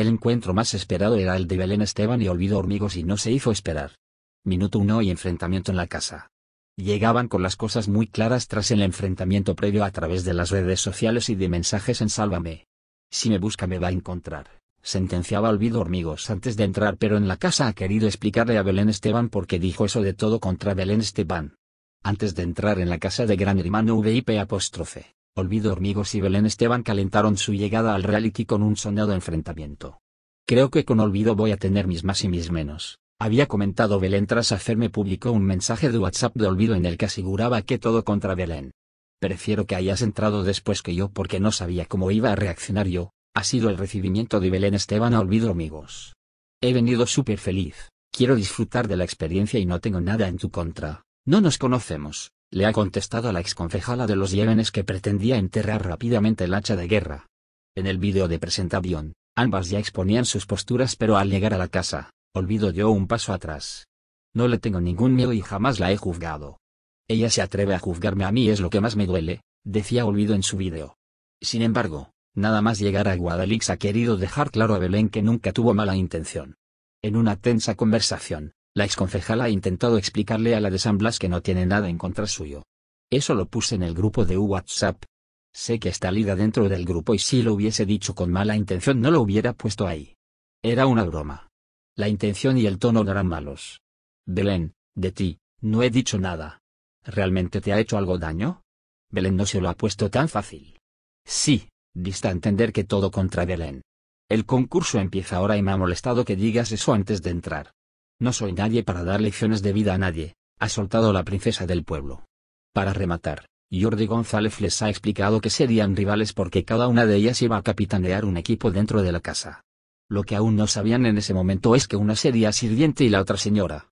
El encuentro más esperado era el de Belén Esteban y Olvido Hormigos y no se hizo esperar. Minuto 1 y enfrentamiento en la casa. Llegaban con las cosas muy claras tras el enfrentamiento previo a través de las redes sociales y de mensajes en Sálvame. Si me busca me va a encontrar, sentenciaba Olvido Hormigos antes de entrar pero en la casa ha querido explicarle a Belén Esteban por qué dijo eso de todo contra Belén Esteban. Antes de entrar en la casa de Gran Hermano VIP apóstrofe Olvido Hormigos y Belén Esteban calentaron su llegada al reality con un sonado enfrentamiento. Creo que con Olvido voy a tener mis más y mis menos, había comentado Belén tras hacerme público un mensaje de WhatsApp de Olvido en el que aseguraba que todo contra Belén. Prefiero que hayas entrado después que yo porque no sabía cómo iba a reaccionar yo, ha sido el recibimiento de Belén Esteban a Olvido Hormigos. He venido súper feliz, quiero disfrutar de la experiencia y no tengo nada en tu contra, no nos conocemos, le ha contestado a la exconcejala de los Yemenes que pretendía enterrar rápidamente el hacha de guerra. En el vídeo de presentación, ambas ya exponían sus posturas pero al llegar a la casa, olvido dio un paso atrás. No le tengo ningún miedo y jamás la he juzgado. Ella se atreve a juzgarme a mí es lo que más me duele, decía Olvido en su vídeo. Sin embargo, nada más llegar a Guadalix ha querido dejar claro a Belén que nunca tuvo mala intención. En una tensa conversación, la exconcejal ha intentado explicarle a la de San Blas que no tiene nada en contra suyo. Eso lo puse en el grupo de WhatsApp. Sé que está Lida dentro del grupo y si lo hubiese dicho con mala intención no lo hubiera puesto ahí. Era una broma. La intención y el tono eran malos. Belén, de ti, no he dicho nada. ¿Realmente te ha hecho algo daño? Belén no se lo ha puesto tan fácil. Sí, dista a entender que todo contra Belén. El concurso empieza ahora y me ha molestado que digas eso antes de entrar. No soy nadie para dar lecciones de vida a nadie, ha soltado la princesa del pueblo. Para rematar, Jordi González les ha explicado que serían rivales porque cada una de ellas iba a capitanear un equipo dentro de la casa. Lo que aún no sabían en ese momento es que una sería sirviente y la otra señora,